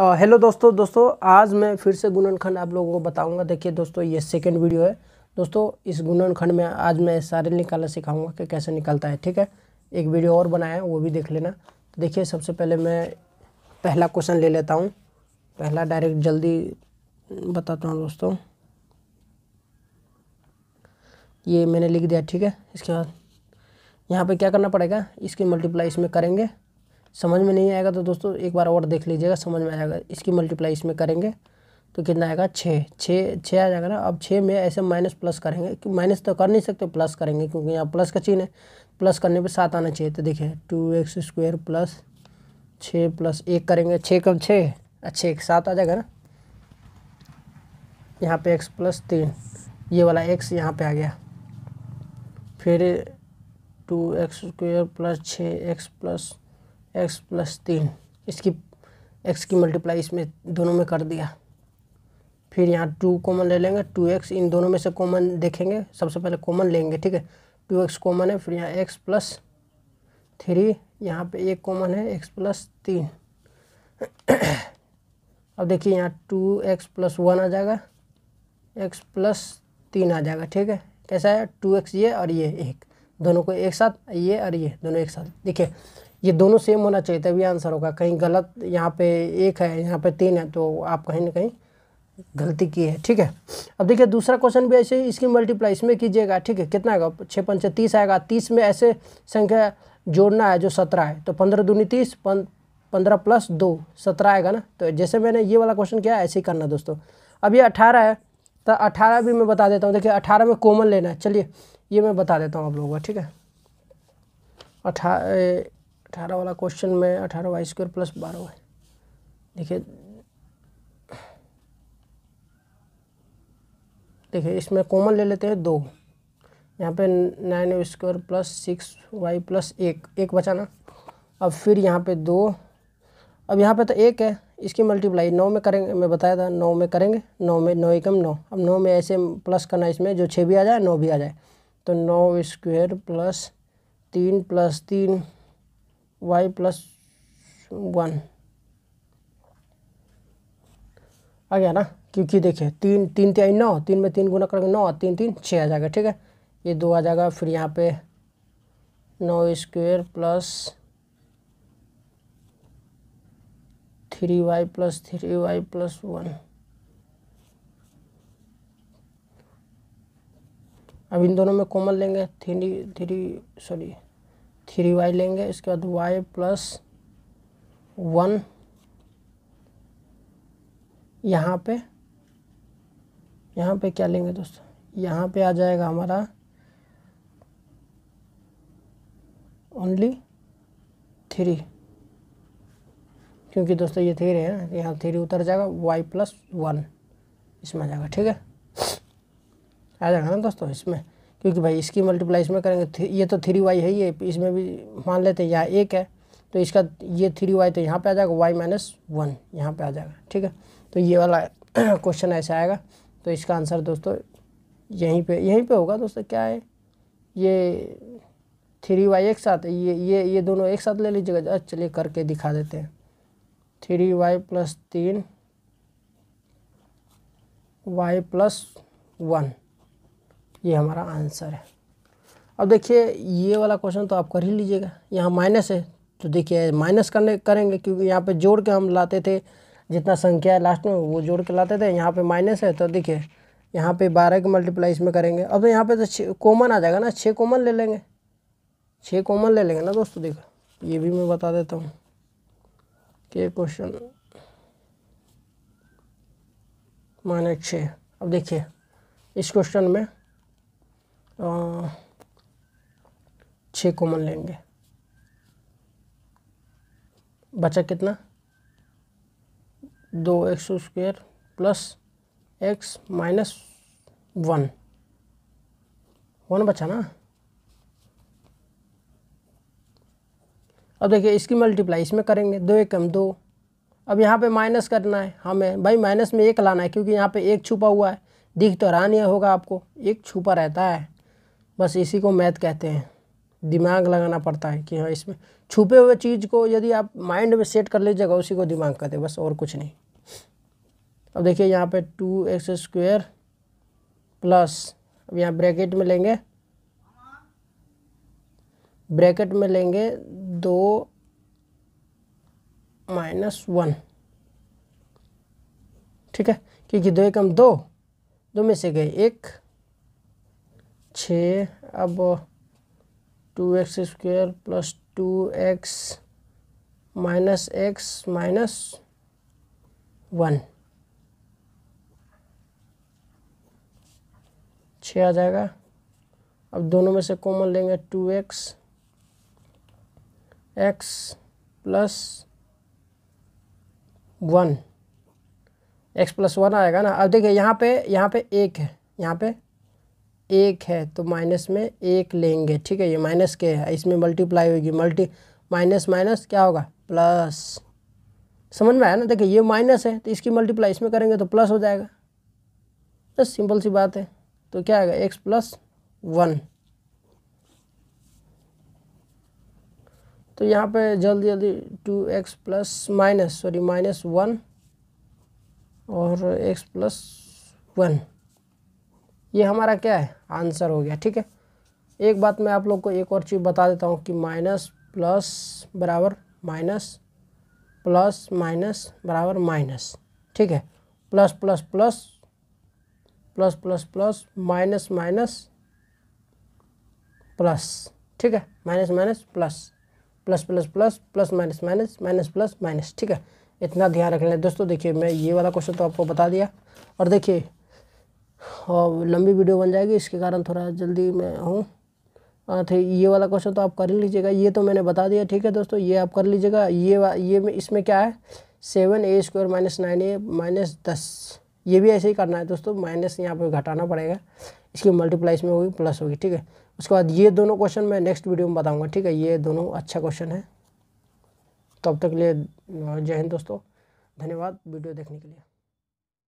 hello दोस्तों दोस्तों आज मैं फिर से गुणनखंड आप लोगों को बताऊंगा देखिए दोस्तों ये सेकंड वीडियो है दोस्तों इस गुणनखंड में आज मैं सारे निकालना सिखाऊंगा कि कैसे निकलता है ठीक है एक वीडियो और बनाया है वो भी देख लेना तो देखिए सबसे पहले मैं पहला क्वेश्चन ले लेता हूँ पहला डायरेक्ट जल्दी बताता हूँ दोस्तों ये मैंने लिख दिया ठीक है इसके बाद यहाँ पर क्या करना पड़ेगा इसकी मल्टीप्लाई इसमें करेंगे समझ में नहीं आएगा तो दोस्तों एक बार और देख लीजिएगा समझ में आ जाएगा इसकी मल्टीप्लाई इसमें करेंगे तो कितना आएगा छः छः छः आ जाएगा ना अब छः में ऐसे माइनस प्लस करेंगे कि माइनस तो कर नहीं सकते प्लस करेंगे क्योंकि यहाँ प्लस का चीन है प्लस करने पे सात आना चाहिए तो देखिए टू एक्स स्क्वेयर प्लस छः प्लस एक करेंगे छः कम छः अच्छे एक सात आ जाएगा ना यहाँ पे एक्स प्लस तीन ये वाला एक्स यहाँ पे आ गया फिर टू एक्स स्क्वेयर प्लस छः एक्स प्लस एक्स प्लस तीन इसकी एक्स की मल्टीप्लाई इसमें दोनों में कर दिया फिर यहाँ टू कॉमन ले लेंगे टू एक्स इन दोनों में से कॉमन देखेंगे सबसे पहले कॉमन लेंगे ठीक है टू एक्स कॉमन है फिर यहाँ एक्स प्लस थ्री यहाँ पे एक कॉमन है एक्स प्लस तीन अब देखिए यहाँ टू एक्स प्लस वन आ जाएगा एक्स प्लस तीन आ जाएगा ठीक है कैसा है टू एक्स ये और ये एक दोनों को एक साथ ये और ये दोनों एक साथ देखिए ये दोनों सेम होना चाहिए तभी आंसर होगा कहीं गलत यहाँ पे एक है यहाँ पे तीन है तो आप कहीं ना कहीं गलती की है ठीक है अब देखिए दूसरा क्वेश्चन भी ऐसे ही इसकी मल्टीप्लाई इसमें कीजिएगा ठीक है कितना आएगा छः पंचे तीस आएगा तीस में ऐसे संख्या जोड़ना है जो सत्रह है तो पंद्रह दूनी तीस पंद्रह प्लस दो सत्रह आएगा ना तो जैसे मैंने ये वाला क्वेश्चन किया ऐसे ही करना दोस्तों अब ये अठारह है तो अठारह भी मैं बता देता हूँ देखिए अठारह में कॉमन लेना है चलिए ये मैं बता देता हूँ आप लोगों को ठीक है अठारह अठारह वाला क्वेश्चन में अठारह वाई स्क्वायर प्लस बारह वाई देखिए देखिए इसमें कॉमन ले लेते हैं दो यहाँ पे nine square plus six Y plus एक एक बचाना अब फिर यहाँ पे दो अब यहाँ पे तो एक है इसकी मल्टीप्लाई नौ में करेंगे मैं बताया था नौ में करेंगे नौ में नौ एकम नौ अब नौ में ऐसे प्लस करना इसमें जो छः भी आ जाए नौ भी आ जाए तो नौ स्क्वेयर प्लस तीन प्लस तीन वाई प्लस वन आ गया ना क्योंकि देखिए तीन तीन आई नौ तीन में तीन गुना करेंगे नौ तीन तीन छः आ जाएगा ठीक है ये दो आ जाएगा फिर यहाँ पे नौ square plus three Y plus three Y plus one अब इन दोनों में कॉमन लेंगे three three sorry three Y लेंगे इसके बाद वाई प्लस वन यहाँ पे यहाँ पे क्या लेंगे दोस्तों यहाँ पे आ जाएगा हमारा ओनली थ्री क्योंकि दोस्तों ये थ्री है यहाँ थ्री उतर जाएगा वाई प्लस वन इसमें आ जाएगा ठीक है आ जाएगा ना दोस्तों इसमें क्योंकि भाई इसकी मल्टीप्लाई इसमें करेंगे ये तो थ्री वाई है ही है इसमें भी मान लेते हैं यहाँ एक है तो इसका ये थ्री वाई तो यहाँ पे आ जाएगा वाई माइनस वन यहाँ पर आ जाएगा ठीक है तो ये वाला क्वेश्चन ऐसा आएगा तो इसका आंसर दोस्तों यहीं पर यहीं पर होगा दोस्तों क्या है ये थ्री वाई एक साथ ये ये ये दोनों एक साथ ले लीजिएगा अच्छा चलिए करके दिखा देते हैं थ्री वाई प्लस तीन वाई प्लस वन ये हमारा आंसर है अब देखिए ये वाला क्वेश्चन तो आप कर ही लीजिएगा यहाँ माइनस है तो देखिए माइनस करने करेंगे क्योंकि यहाँ पे जोड़ के हम लाते थे जितना संख्या है लास्ट में वो जोड़ के लाते थे यहाँ पे माइनस है तो देखिए यहाँ पे बारह के मल्टीप्लाई इसमें करेंगे अब तो यहाँ पे तो छः कॉमन आ जाएगा ना छः कॉमन ले लेंगे छः कॉमन ले लेंगे ना दोस्तों देखो ये भी मैं बता देता हूँ कि क्वेश्चन माइनस छः अब देखिए इस क्वेश्चन में छः कॉमन लेंगे बचा कितना दो X square plus X minus one one बचा ना अब देखिए इसकी मल्टीप्लाई इसमें करेंगे दो एक कम दो अब यहाँ पे माइनस करना है हमें भाई माइनस में एक लाना है क्योंकि यहाँ पे एक छुपा हुआ है दिख तो रहा नहीं होगा आपको एक छुपा रहता है बस इसी को मैथ कहते हैं दिमाग लगाना पड़ता है कि हाँ इसमें छुपे हुए चीज़ को यदि आप माइंड में सेट कर लीजिएगा उसी को दिमाग कहते बस और कुछ नहीं अब देखिए यहाँ पे टू एक्स स्क्वेयर प्लस अब यहाँ ब्रैकेट में लेंगे ब्रैकेट में लेंगे दो माइनस वन ठीक है क्योंकि दो एकम दो दो में से गए एक छः अब two X square plus two X minus X minus one छः आ जाएगा अब दोनों में से कॉमन लेंगे two X X plus one X plus one आएगा ना अब देखिए यहाँ पे यहाँ पे एक है यहाँ पे एक है तो माइनस में एक लेंगे ठीक है ये माइनस के है इसमें मल्टीप्लाई होगी मल्टी माइनस माइनस क्या होगा प्लस समझ में आया ना देखिए ये माइनस है तो इसकी मल्टीप्लाई इसमें करेंगे तो प्लस हो जाएगा बस सिंपल सी बात है तो क्या आएगा एक्स प्लस वन तो यहाँ पे जल्दी जल्दी two X plus minus sorry minus one और एक्स प्लस वन ये हमारा क्या है आंसर हो गया ठीक है एक बात मैं आप लोग को एक और चीज़ बता देता हूँ कि माइनस प्लस बराबर माइनस प्लस माइनस बराबर माइनस ठीक है plus plus plus plus plus plus minus minus plus ठीक है minus minus plus plus plus plus plus minus minus minus plus minus ठीक है इतना ध्यान रख लें दोस्तों देखिए मैं ये वाला क्वेश्चन तो आपको बता दिया और देखिए और लंबी वीडियो बन जाएगी इसके कारण थोड़ा जल्दी मैं हूँ हाँ थे तो ये वाला क्वेश्चन तो आप कर ही लीजिएगा ये तो मैंने बता दिया ठीक है दोस्तों ये आप कर लीजिएगा ये ये में इसमें क्या है seven A square minus nine A minus दस ये भी ऐसे ही करना है दोस्तों माइनस यहाँ पर घटाना पड़ेगा इसकी मल्टीप्लाई इसमें होगी प्लस होगी ठीक है उसके बाद ये दोनों क्वेश्चन मैं नेक्स्ट वीडियो में बताऊँगा ठीक है ये दोनों अच्छा क्वेश्चन है तो तक के लिए जय हिंद दोस्तों धन्यवाद वीडियो देखने के लिए